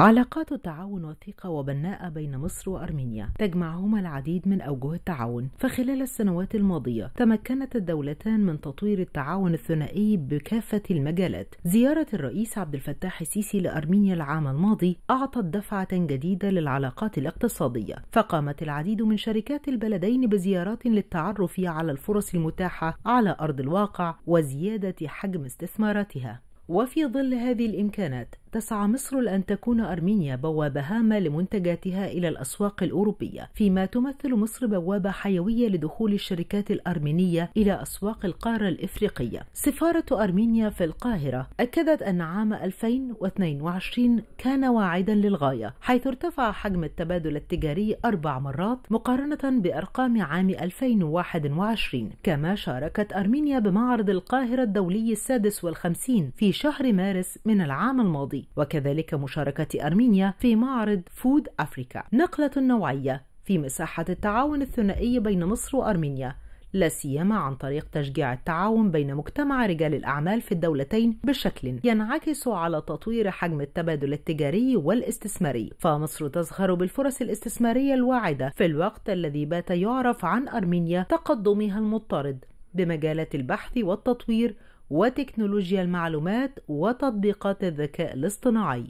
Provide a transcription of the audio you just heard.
علاقات التعاون وثيقة وبناءة بين مصر وأرمينيا تجمعهما العديد من أوجه التعاون فخلال السنوات الماضية تمكنت الدولتان من تطوير التعاون الثنائي بكافة المجالات زيارة الرئيس عبد الفتاح السيسي لأرمينيا العام الماضي أعطت دفعة جديدة للعلاقات الاقتصادية فقامت العديد من شركات البلدين بزيارات للتعرف على الفرص المتاحة على أرض الواقع وزيادة حجم استثماراتها وفي ظل هذه الإمكانات تسعى مصر لأن تكون أرمينيا بوابة هامة لمنتجاتها إلى الأسواق الأوروبية فيما تمثل مصر بوابة حيوية لدخول الشركات الأرمينية إلى أسواق القارة الإفريقية سفارة أرمينيا في القاهرة أكدت أن عام 2022 كان واعدا للغاية حيث ارتفع حجم التبادل التجاري أربع مرات مقارنة بأرقام عام 2021 كما شاركت أرمينيا بمعرض القاهرة الدولي السادس والخمسين في شهر مارس من العام الماضي وكذلك مشاركة أرمينيا في معرض فود أفريكا نقلة نوعية في مساحة التعاون الثنائي بين مصر وأرمينيا لا سيما عن طريق تشجيع التعاون بين مجتمع رجال الأعمال في الدولتين بشكل ينعكس على تطوير حجم التبادل التجاري والاستثماري، فمصر تزخر بالفرص الاستثمارية الواعدة في الوقت الذي بات يعرف عن أرمينيا تقدمها المضطرد بمجالات البحث والتطوير وتكنولوجيا المعلومات وتطبيقات الذكاء الاصطناعي